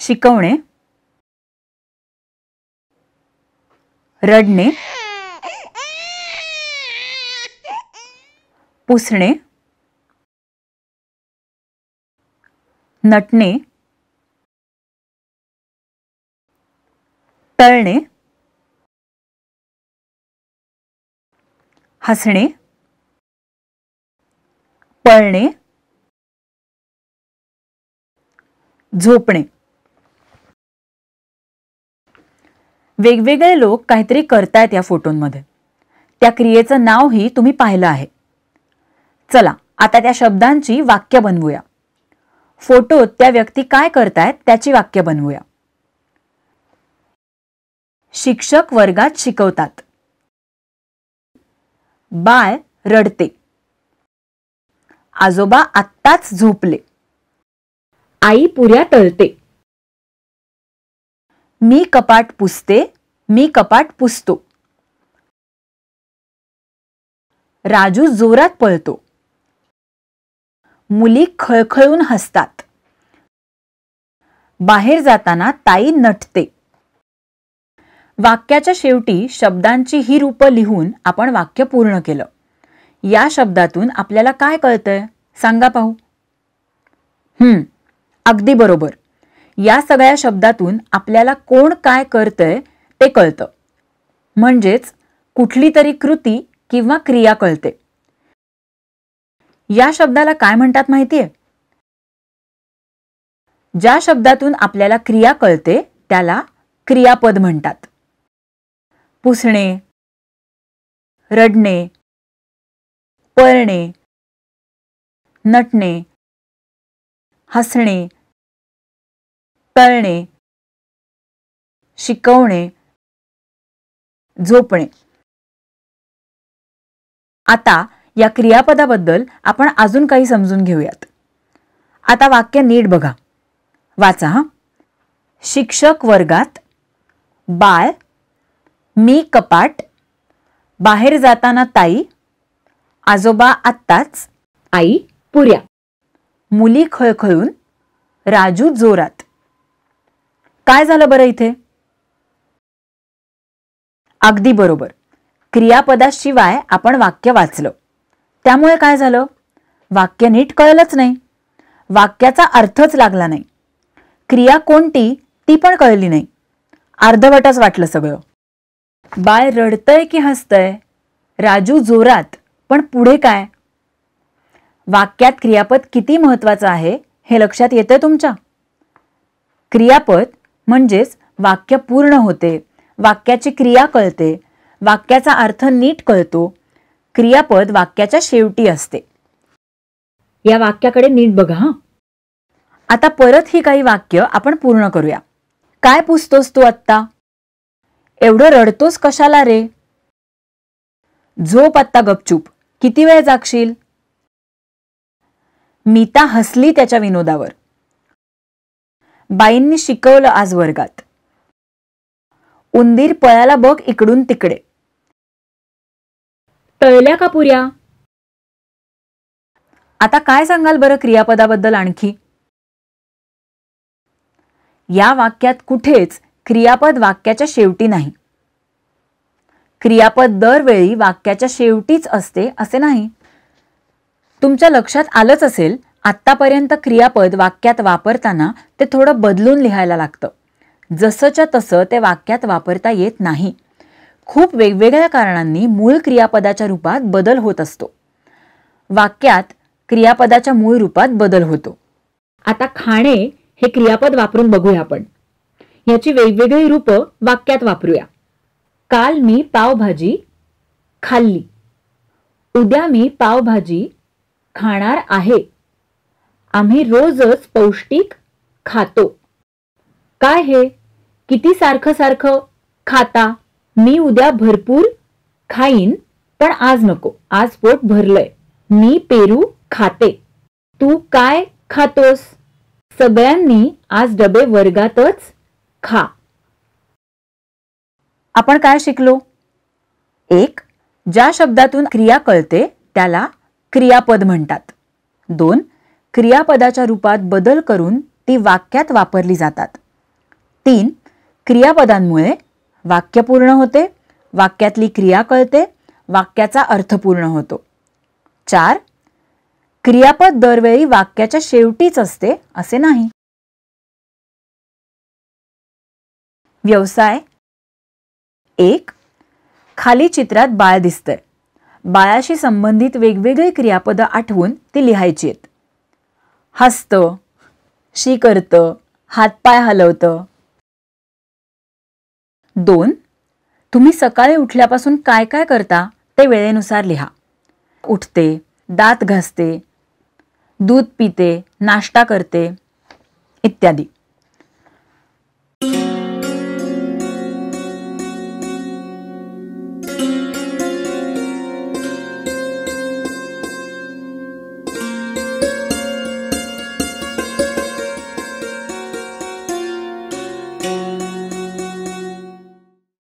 शिकवणे रडणे पुसणे नटणे टळणे हसणे पळणे झोपणे वेगवेगळे लोक काहीतरी करतायत या फोटोंमध्ये त्या क्रियेचं नावही तुम्ही पाहिलं आहे चला आता त्या शब्दांची वाक्य बनवूया फोटो त्या व्यक्ती काय करतायत त्याची वाक्य बनवूया शिक्षक वर्गात शिकवतात बाळ रडते आजोबा आत्ताच झोपले आई पुऱ्या तळते मी कपाट पुसते मी कपाट पुसतो राजू जोरात पळतो मुली खळखळून हसतात बाहेर जाताना ताई नटते वाक्याच्या शेवटी शब्दांची ही रूप लिहून आपण वाक्य पूर्ण केलं या शब्दातून आपल्याला काय कळतंय सांगा पाहू हम्म अगदी बरोबर या सगळ्या शब्दातून आपल्याला कोण काय करतंय ते कळतं म्हणजेच कुठली तरी कृती किंवा क्रिया कळते या शब्दाला काय म्हणतात माहितीये ज्या शब्दातून आपल्याला क्रिया कळते त्याला क्रियापद म्हणतात पुसणे रडणे पळणे नटणे हसणे हाताळणे शिकवणे झोपणे आता या क्रियापदाबद्दल आपण अजून काही समजून घेऊयात आता वाक्य नीट बघा वाचा हा शिक्षक वर्गात बाळ मी कपाट बाहेर जाताना ताई आजोबा आत्ताच आई पुऱ्या मुली खळखळून राजू जोरात काय झालं बरं इथे अगदी बरोबर क्रियापदाशिवाय आपण वाक्य वाचलं त्यामुळे काय झालं वाक्य नीट कळलंच नाही वाक्याचा अर्थच लागला नाही क्रिया कोणती ती पण कळली नाही अर्धवटच वाटलं सगळं बाय रडतंय की हसतंय राजू जोरात पण पुढे काय वाक्यात क्रियापद किती महत्वाचं आहे हे लक्षात येतंय तुमच्या क्रियापद म्हणजेच वाक्य पूर्ण होते वाक्याची क्रिया कळते वाक्याचा अर्थ नीट कळतो क्रियापद वाक्याच्या शेवटी असते या वाक्याकडे नीट बघा हा आता परत ही काही वाक्य आपण पूर्ण करूया काय पुसतोस तू आत्ता एवढं रडतोस कशाला रे झोप आत्ता गपचूप किती वेळ जागशील मीता हसली त्याच्या विनोदावर बाईंनी शिकवलं आज वर्गात उंदीर पळाला बघ इकडून तिकडे टळल्या का पुऱ्या आता काय सांगाल बरं क्रियापदाबद्दल आणखी या वाक्यात कुठेच क्रियापद वाक्याच्या शेवटी नाही क्रियापद दरवेळी वाक्याच्या शेवटीच असते असे नाही तुमच्या लक्षात आलंच असेल आत्तापर्यंत क्रियापद वाक्यात वापरताना ते थोडं बदलून लिहायला लागतं जसंच्या तसं ते वाक्यात वापरता येत नाही खूप वेगवेगळ्या कारणांनी मूळ क्रियापदाच्या रूपात बदल होत असतो वाक्यात क्रियापदाच्या मूळ रूपात बदल होतो आता खाणे हे क्रियापद वापरून बघूया आपण याची वेगवेगळी रूपं वाक्यात वापरूया काल मी पावभाजी खाल्ली उद्या मी पावभाजी खाणार आहे आम्ही रोजच पौष्टिक खातो काय हे किती सारखं सारखं खाता मी उद्या भरपूर खाईन पण आज नको आज पोट भरलंय मी पेरू खाते तू काय खातोस सगळ्यांनी आज डबे वर्गातच खा आपण काय शिकलो एक ज्या शब्दातून क्रिया कळते त्याला क्रियापद म्हणतात दोन क्रियापदाच्या रूपात बदल करून ती वाक्यात वापरली जातात तीन क्रियापदांमुळे वाक्य पूर्ण होते वाक्यातली क्रिया कळते वाक्याचा अर्थ पूर्ण होतो चार क्रियापद दरवेळी वाक्याच्या शेवटीच असते असे नाही व्यवसाय एक खाली चित्रात बाळ दिसतंय बाळाशी संबंधित वेगवेगळी क्रियापदं आठवून ती लिहायची आहेत हसतं शी करतं हातपाय हलवतं दोन तुम्ही सकाळी उठल्यापासून काय काय करता ते वेळेनुसार लिहा उठते दात घासते दूध पिते नाश्ता करते इत्यादी